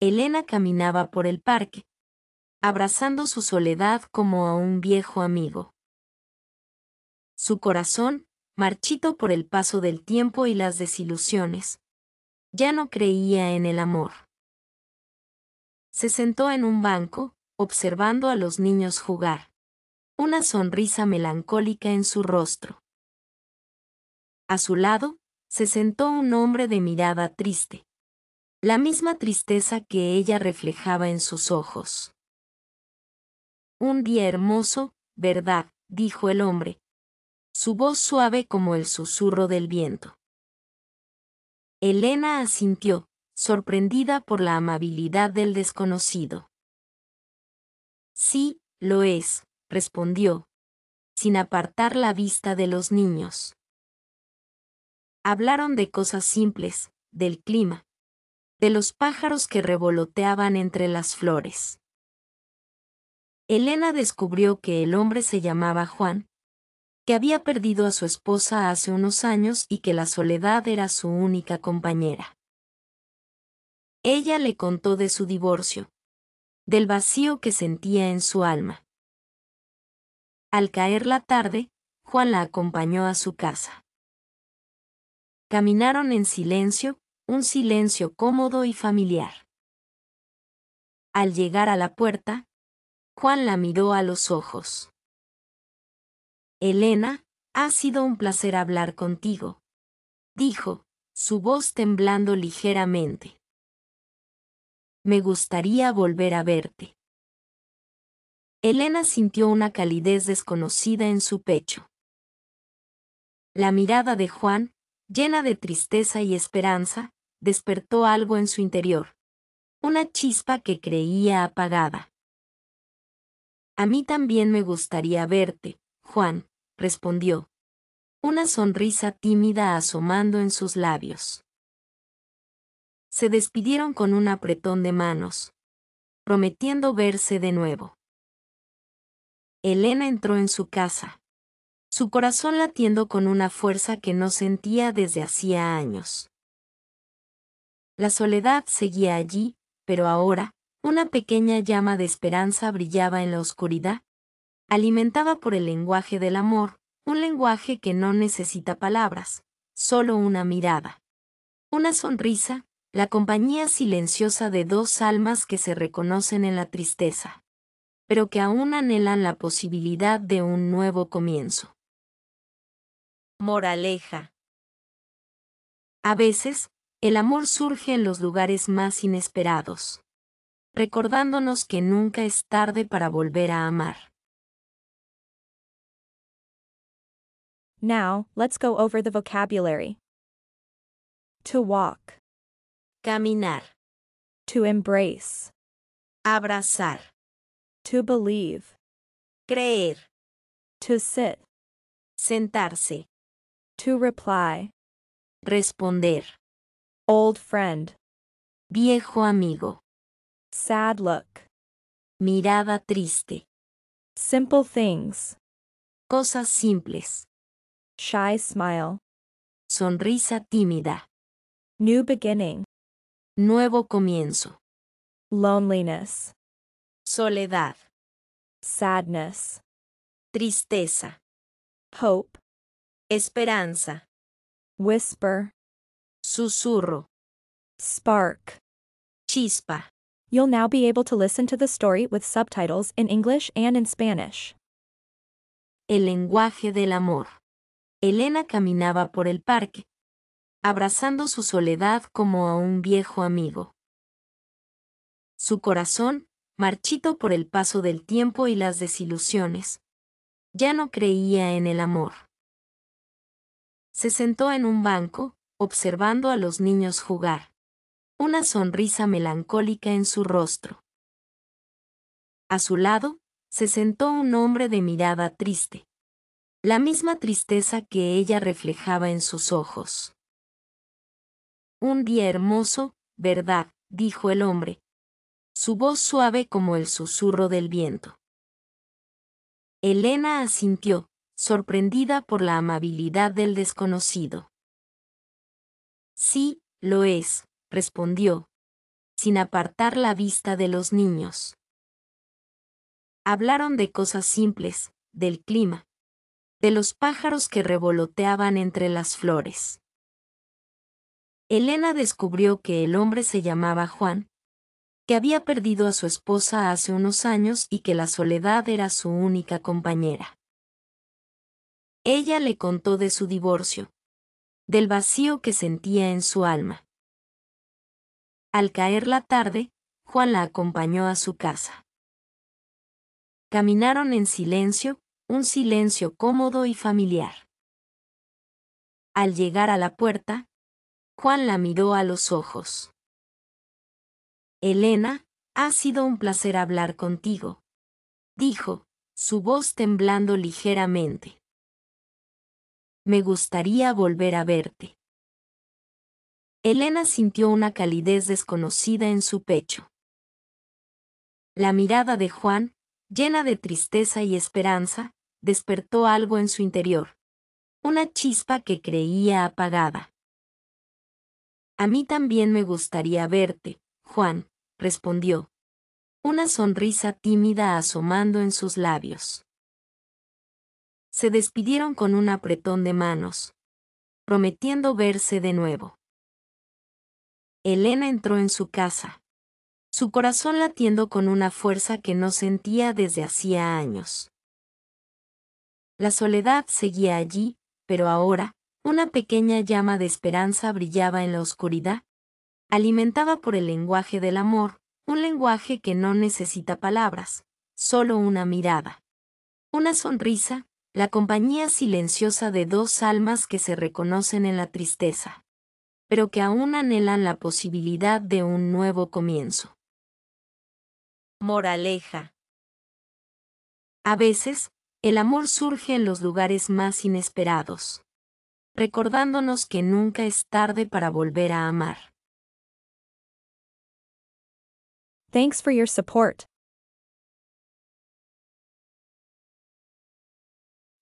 Elena caminaba por el parque, abrazando su soledad como a un viejo amigo. Su corazón, marchito por el paso del tiempo y las desilusiones, ya no creía en el amor. Se sentó en un banco, observando a los niños jugar, una sonrisa melancólica en su rostro. A su lado, se sentó un hombre de mirada triste, la misma tristeza que ella reflejaba en sus ojos. Un día hermoso, ¿verdad? dijo el hombre, su voz suave como el susurro del viento. Elena asintió, sorprendida por la amabilidad del desconocido. Sí, lo es, respondió, sin apartar la vista de los niños. Hablaron de cosas simples, del clima, de los pájaros que revoloteaban entre las flores. Elena descubrió que el hombre se llamaba Juan, que había perdido a su esposa hace unos años y que la soledad era su única compañera. Ella le contó de su divorcio, del vacío que sentía en su alma. Al caer la tarde, Juan la acompañó a su casa. Caminaron en silencio, un silencio cómodo y familiar. Al llegar a la puerta, Juan la miró a los ojos. Elena, ha sido un placer hablar contigo, dijo, su voz temblando ligeramente. Me gustaría volver a verte. Elena sintió una calidez desconocida en su pecho. La mirada de Juan, llena de tristeza y esperanza, despertó algo en su interior. Una chispa que creía apagada. A mí también me gustaría verte, Juan, respondió. Una sonrisa tímida asomando en sus labios. Se despidieron con un apretón de manos, prometiendo verse de nuevo. Elena entró en su casa, su corazón latiendo con una fuerza que no sentía desde hacía años. La soledad seguía allí, pero ahora, una pequeña llama de esperanza brillaba en la oscuridad. alimentada por el lenguaje del amor, un lenguaje que no necesita palabras, solo una mirada. Una sonrisa, la compañía silenciosa de dos almas que se reconocen en la tristeza, pero que aún anhelan la posibilidad de un nuevo comienzo. Moraleja. A veces, el amor surge en los lugares más inesperados, recordándonos que nunca es tarde para volver a amar. Now, let's go over the vocabulary. To walk. Caminar. To embrace. Abrazar. To believe. Creer. To sit. Sentarse. To reply. Responder. Old friend. Viejo amigo. Sad look. Mirada triste. Simple things. Cosas simples. Shy smile. Sonrisa tímida. New beginning. Nuevo comienzo. Loneliness. Soledad. Sadness. Tristeza. Hope. Esperanza. Whisper. Susurro. Spark. Chispa. You'll now be able to listen to the story with subtitles in English and in Spanish. El lenguaje del amor. Elena caminaba por el parque, abrazando su soledad como a un viejo amigo. Su corazón, marchito por el paso del tiempo y las desilusiones, ya no creía en el amor. Se sentó en un banco, observando a los niños jugar. Una sonrisa melancólica en su rostro. A su lado, se sentó un hombre de mirada triste. La misma tristeza que ella reflejaba en sus ojos. Un día hermoso, ¿verdad? dijo el hombre, su voz suave como el susurro del viento. Elena asintió, sorprendida por la amabilidad del desconocido. Sí, lo es, respondió, sin apartar la vista de los niños. Hablaron de cosas simples, del clima, de los pájaros que revoloteaban entre las flores. Elena descubrió que el hombre se llamaba Juan, que había perdido a su esposa hace unos años y que la soledad era su única compañera. Ella le contó de su divorcio, del vacío que sentía en su alma. Al caer la tarde, Juan la acompañó a su casa. Caminaron en silencio, un silencio cómodo y familiar. Al llegar a la puerta, Juan la miró a los ojos. Elena, ha sido un placer hablar contigo, dijo, su voz temblando ligeramente me gustaría volver a verte. Elena sintió una calidez desconocida en su pecho. La mirada de Juan, llena de tristeza y esperanza, despertó algo en su interior. Una chispa que creía apagada. A mí también me gustaría verte, Juan, respondió. Una sonrisa tímida asomando en sus labios se despidieron con un apretón de manos, prometiendo verse de nuevo. Elena entró en su casa, su corazón latiendo con una fuerza que no sentía desde hacía años. La soledad seguía allí, pero ahora, una pequeña llama de esperanza brillaba en la oscuridad, alimentada por el lenguaje del amor, un lenguaje que no necesita palabras, solo una mirada. Una sonrisa, la compañía silenciosa de dos almas que se reconocen en la tristeza, pero que aún anhelan la posibilidad de un nuevo comienzo. Moraleja. A veces, el amor surge en los lugares más inesperados, recordándonos que nunca es tarde para volver a amar. Thanks for your support.